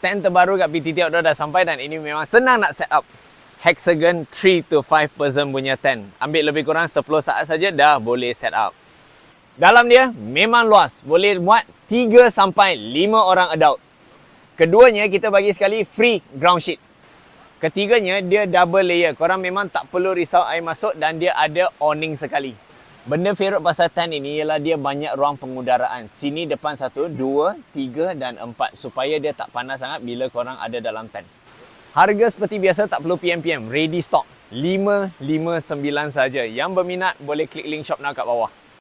tent terbaru kat PTT Outdoor dah sampai dan ini memang senang nak set up hexagon 3 to 5 person punya tent. Ambil lebih kurang 10 saat saja dah boleh set up. Dalam dia memang luas, boleh muat 3 sampai 5 orang adult. Keduanya kita bagi sekali free ground sheet. Ketiganya dia double layer. Korang memang tak perlu risau air masuk dan dia ada awning sekali. Benda ferok pasar tan ini ialah dia banyak ruang pengudaraan. Sini depan satu, dua, tiga dan empat. Supaya dia tak panas sangat bila korang ada dalam tan. Harga seperti biasa tak perlu PMPM, Ready stock. 559 saja. Yang berminat boleh klik link shop nak kat bawah.